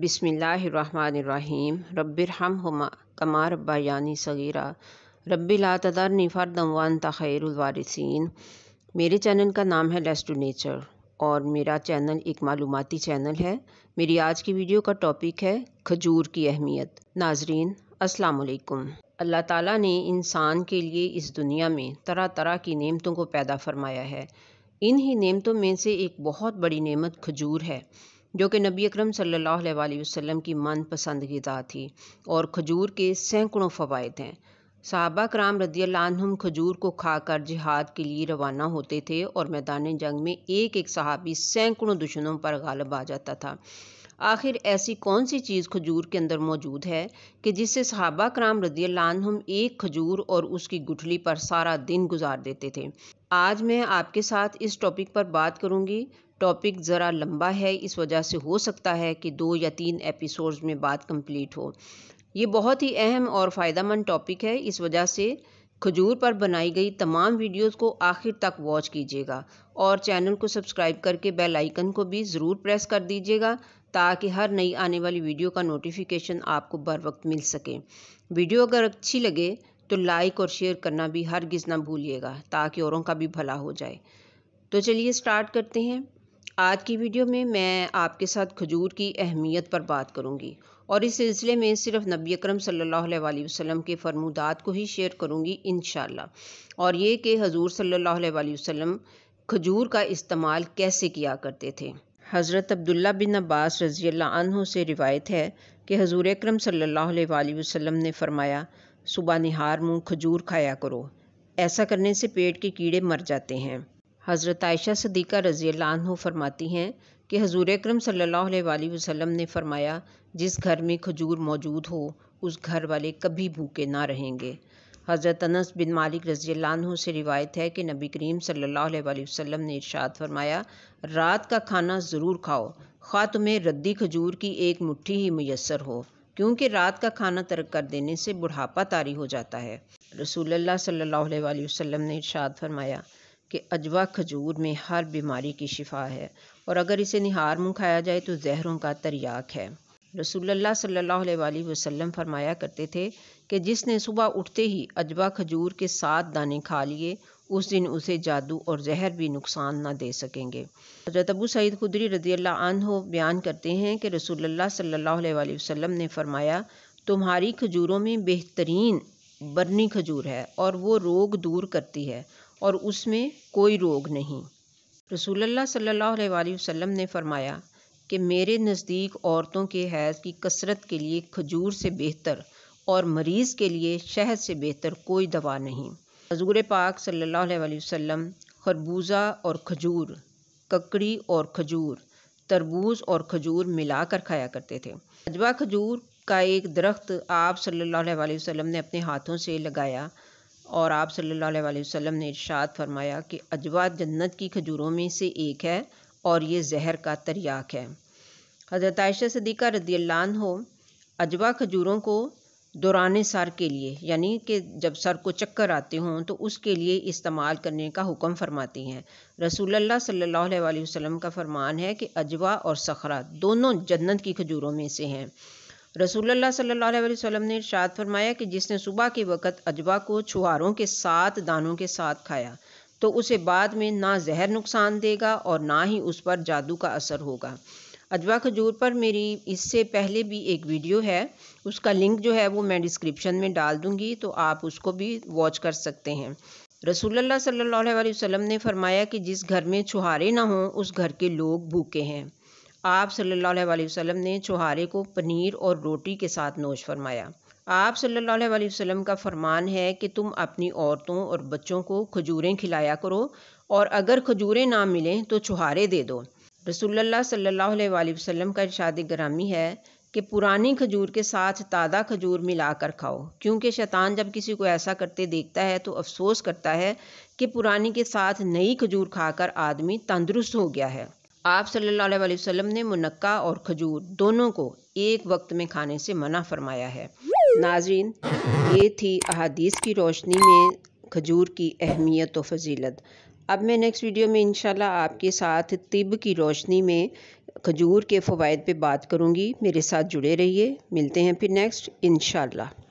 बिसमीम रब्बिरहम हुमा कमा यानी सगीरा रब्बी ला तदरनी दमवान तख़ैरवारसिन मेरे चैनल का नाम है लेस टू नेचर और मेरा चैनल एक मालूमती चैनल है मेरी आज की वीडियो का टॉपिक है खजूर की अहमियत नाजरीन असलकुम अल्लाह ताला ने इंसान के लिए इस दुनिया में तरह तरह की नेमतों को पैदा फरमाया है इन ही नेमतों में से एक बहुत बड़ी नेमत खजूर है जो कि नबी अकरम सल्लल्लाहु अलैहि वसल्लम की मनपसंद गज़ा थी और खजूर के सैकड़ों फ़वाद हैं सहाबा कराम रदी अल्लाम खजूर को खाकर जिहाद के लिए रवाना होते थे और मैदान जंग में एक एक सहाबी सैकड़ों दुश्मनों पर गालब आ जाता था आखिर ऐसी कौन सी चीज़ खजूर के अंदर मौजूद है कि जिससे सहाबा कराम रदी अल्लाम एक खजूर और उसकी गुठली पर सारा दिन गुजार देते थे आज मैं आपके साथ इस टॉपिक पर बात करूंगी टॉपिक ज़रा लंबा है इस वजह से हो सकता है कि दो या तीन एपिसोड्स में बात कंप्लीट हो ये बहुत ही अहम और फ़ायदा मंद टॉपिक है इस वजह से खजूर पर बनाई गई तमाम वीडियोस को आखिर तक वॉच कीजिएगा और चैनल को सब्सक्राइब करके बेल आइकन को भी ज़रूर प्रेस कर दीजिएगा ताकि हर नई आने वाली वीडियो का नोटिफिकेशन आपको बर वक्त मिल सके वीडियो अगर अच्छी लगे तो लाइक और शेयर करना भी हर ना भूलिएगा ताकि औरों का भी भला हो जाए तो चलिए स्टार्ट करते हैं आज की वीडियो में मैं आपके साथ खजूर की अहमियत पर बात करूंगी और इस सिलसिले में सिर्फ नबी अकरम सल्लल्लाहु अलैहि वसल्लम के फरमूदात को ही शेयर करूंगी इन और ये कि हजूर सल्लल्लाहु अलैहि वसल्लम खजूर का इस्तेमाल कैसे किया करते थे हज़रत अब्दुल्ला बिन अब्बास रज़ी अल्लाह से रिवायत है कि हजूर अक्रम सल्लल्लाहु अलैहि वसल्लम ने फ़रमाया सुबह निहार मुँह खजूर खाया करो ऐसा करने से पेट के कीड़े मर जाते हैं हज़रत आयशा सदीक़ा रज़ी अल्लाह फरमाती हैं कि हजूर अक्रम सल्लल्लाहु ने फ़रमाया जिस घर में खजूर मौजूद हो उस घर वाले कभी भूखे ना रहेंगे हज़रत अनस बिन मालिक रजी से रिवायत है कि नबी करीम सल्ला वसम ने इर्शाद फरमाया रात का खाना ज़रूर खाओ खा तुम्हें रद्दी खजूर की एक मुठ्ठी ही मैसर हो क्योंकि रात का खाना तर्क कर देने से बुढ़ापा तारी हो जाता है रसूल सल्ला वसम ने इर्शाद फरमाया कि अजवा खजूर में हर बीमारी की शिफा है और अगर इसे निहार मुँह खाया जाए तो जहरों का तरियाक है रसूलुल्लाह सल्लल्लाहु अलैहि वसल्लम फरमाया करते थे कि जिसने सुबह उठते ही अजवा खजूर के सात दाने खा लिए उस दिन उसे जादू और जहर भी नुकसान ना दे सकेंगे हजरत अबू सईद खुदरी रजी अल्लाह बयान करते हैं कि रसूलुल्लाह सल्लल्लाहु अलैहि वसल्लम ने फरमाया तुम्हारी खजूरों में बेहतरीन बरनी खजूर है और वो रोग दूर करती है और उसमें कोई रोग नहीं रसूल सल्ला वसम ने फरमाया कि मेरे नज़दीक औरतों के हैज़ की कसरत के लिए खजूर से बेहतर और मरीज़ के लिए शहद से बेहतर कोई दवा नहीं हजूर पाक सल्ला वसम खरबूजा और खजूर ककड़ी और खजूर तरबूज और खजूर मिलाकर खाया करते थे अजवा खजूर का एक दरख्त आप सल्ला वसम ने अपने हाथों से लगाया और आप सल्लल्लाहु अलैहि वसल्लम ने इरशाद फरमाया कि अजवा जन्नत की खजूरों में से एक है और ये जहर का तरियाक है हज़रत आयशा सदीक़ा रदील्लान हो अजवा खजूरों को दौरान सर के लिए यानी कि जब सर को चक्कर आते हों तो उसके लिए इस्तेमाल करने का हुक्म फरमाती हैं रसूलुल्लाह सल्लल्लाहु अलैहि वसल्लम का फरमान है कि अजवा और सखरा दोनों जन्नत की खजूरों में से हैं रसूलुल्लाह सल्लल्लाहु अलैहि वसल्लम ने इरशाद फरमाया कि जिसने सुबह के वक़्त अजवा को छुहारों के साथ दानों के साथ खाया तो उसे बाद में ना जहर नुकसान देगा और ना ही उस पर जादू का असर होगा अजवा खजूर पर मेरी इससे पहले भी एक वीडियो है उसका लिंक जो है वो मैं डिस्क्रिप्शन में डाल दूँगी तो आप उसको भी वॉच कर सकते हैं रसूलुल्लाह सल्लल्लाहु अलैहि वसल्लम ने फरमाया कि जिस घर में छुहारे ना हों उस घर के लोग भूखे हैं आप सल्लल्लाहु अलैहि वसल्लम ने चौहारे को पनीर और रोटी के साथ नोश फरमाया आप सल्लल्लाहु अलैहि वसल्लम का फरमान है कि तुम अपनी औरतों और बच्चों को खजूरें खिलाया करो और अगर खजूरें ना मिलें तो चुहारे दे दो रसोल्ला सल्लल्लाहु अलैहि वसल्लम का इरशाद ग्रामी है कि पुरानी खजूर के साथ ताज़ा खजूर मिला कर खाओ क्योंकि शैतान जब किसी को ऐसा करते देखता है तो अफसोस करता है कि पुरानी के साथ नई खजूर खाकर आदमी तंदुरुस्त हो गया है आप सल्लल्लाहु अलैहि वसल्लम ने मुनक्का और खजूर दोनों को एक वक्त में खाने से मना फरमाया है नाजीन ये थी अहादीस की रोशनी में खजूर की अहमियत व फजीलत अब मैं नेक्स्ट वीडियो में इन आपके साथ तिब की रोशनी में खजूर के फ़वाद पे बात करूँगी मेरे साथ जुड़े रहिए मिलते हैं फिर नेक्स्ट इन